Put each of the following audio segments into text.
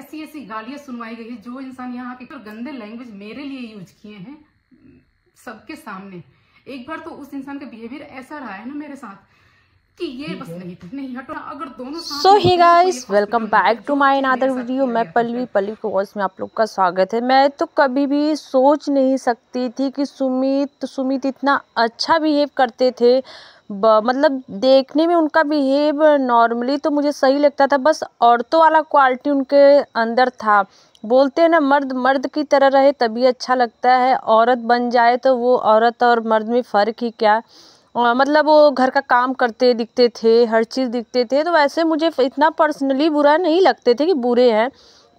ऐसी ऐसी गालियां सुनवाई गई है जो इंसान यहाँ के तो गंदे लैंग्वेज मेरे लिए यूज किए हैं सबके सामने एक बार तो उस इंसान का बिहेवियर ऐसा रहा है ना मेरे साथ so hi guys welcome back to my another video मैं पल्लवी पल्लवी वॉइस में आप लोग का स्वागत है मैं तो कभी भी सोच नहीं सकती थी कि सुमित सुमित इतना अच्छा बिहेव करते थे मतलब देखने में उनका बिहेव नॉर्मली तो मुझे सही लगता था बस औरतों वाला क्वालिटी उनके अंदर था बोलते हैं ना मर्द मर्द की तरह रहे तभी अच्छा लगता है औरत बन जाए तो वो औरत और मर्द में फ़र्क ही क्या मतलब वो घर का काम करते दिखते थे हर चीज़ दिखते थे तो वैसे मुझे इतना पर्सनली बुरा नहीं लगते थे कि बुरे हैं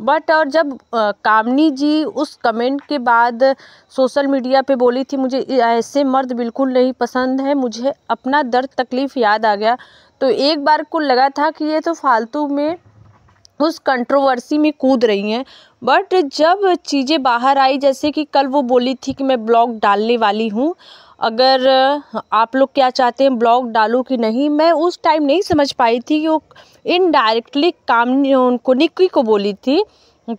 बट और जब कामनी जी उस कमेंट के बाद सोशल मीडिया पे बोली थी मुझे ऐसे मर्द बिल्कुल नहीं पसंद है मुझे अपना दर्द तकलीफ़ याद आ गया तो एक बार को लगा था कि ये तो फालतू में उस कंट्रोवर्सी में कूद रही हैं बट जब चीज़ें बाहर आई जैसे कि कल वो बोली थी कि मैं ब्लॉग डालने वाली हूँ अगर आप लोग क्या चाहते हैं ब्लॉग डालूँ कि नहीं मैं उस टाइम नहीं समझ पाई थी कि वो इनडायरेक्टली काम उनको निक्की को बोली थी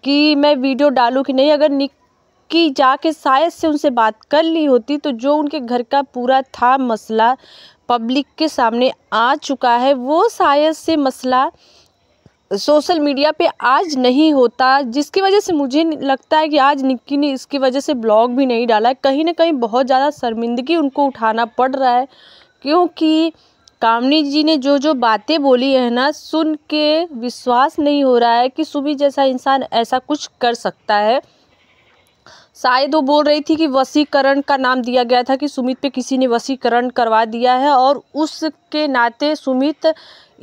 कि मैं वीडियो डालूँ कि नहीं अगर निक्की जाके शायद से उनसे बात कर ली होती तो जो उनके घर का पूरा था मसला पब्लिक के सामने आ चुका है वो शायद से मसला सोशल मीडिया पे आज नहीं होता जिसकी वजह से मुझे लगता है कि आज निक्की ने इसकी वजह से ब्लॉग भी नहीं डाला है कहीं ना कहीं बहुत ज़्यादा शर्मिंदगी उनको उठाना पड़ रहा है क्योंकि कामनी जी ने जो जो बातें बोली है ना सुन के विश्वास नहीं हो रहा है कि सुबी जैसा इंसान ऐसा कुछ कर सकता है शायद वो बोल रही थी कि वसीकरण का नाम दिया गया था कि सुमित पे किसी ने वसीकरण करवा दिया है और उसके नाते सुमित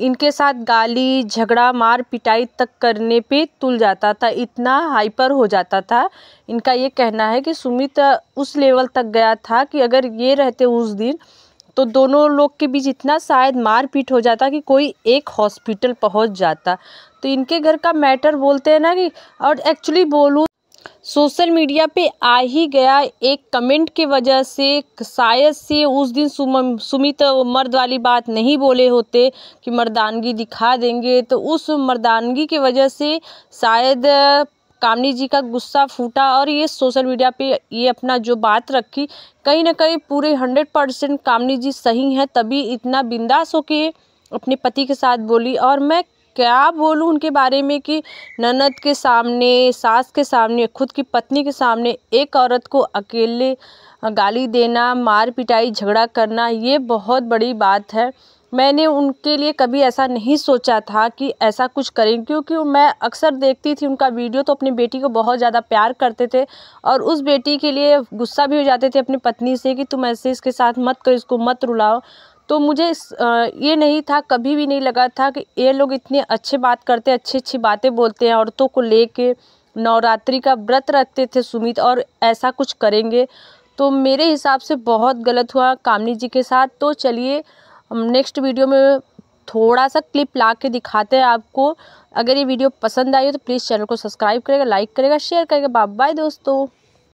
इनके साथ गाली झगड़ा मार पिटाई तक करने पे तुल जाता था इतना हाइपर हो जाता था इनका ये कहना है कि सुमित उस लेवल तक गया था कि अगर ये रहते उस दिन तो दोनों लोग के बीच इतना शायद मारपीट हो जाता कि कोई एक हॉस्पिटल पहुंच जाता तो इनके घर का मैटर बोलते हैं ना कि और एक्चुअली बोलूँ सोशल मीडिया पे आ ही गया एक कमेंट की वजह से शायद से उस दिन सुमित मर्द वाली बात नहीं बोले होते कि मर्दानगी दिखा देंगे तो उस मर्दानगी की वजह से शायद कामनी जी का गुस्सा फूटा और ये सोशल मीडिया पे ये अपना जो बात रखी कहीं ना कहीं पूरे हंड्रेड परसेंट कामनी जी सही हैं तभी इतना बिंदास होके अपने पति के साथ बोली और मैं क्या बोलूँ उनके बारे में कि ननद के सामने सास के सामने खुद की पत्नी के सामने एक औरत को अकेले गाली देना मार पिटाई झगड़ा करना ये बहुत बड़ी बात है मैंने उनके लिए कभी ऐसा नहीं सोचा था कि ऐसा कुछ करें क्योंकि मैं अक्सर देखती थी उनका वीडियो तो अपनी बेटी को बहुत ज़्यादा प्यार करते थे और उस बेटी के लिए गुस्सा भी हो जाते थे अपनी पत्नी से कि तुम ऐसे इसके साथ मत करो इसको मत रुलाओ तो मुझे ये नहीं था कभी भी नहीं लगा था कि ये लोग इतने अच्छे बात करते अच्छी अच्छी बातें बोलते हैं औरतों को लेके नवरात्रि का व्रत रखते थे सुमित और ऐसा कुछ करेंगे तो मेरे हिसाब से बहुत गलत हुआ कामनी जी के साथ तो चलिए हम नेक्स्ट वीडियो में थोड़ा सा क्लिप ला के दिखाते हैं आपको अगर ये वीडियो पसंद आई हो तो प्लीज़ चैनल को सब्सक्राइब करेगा लाइक करेगा शेयर करेगा बाय बाय दोस्तों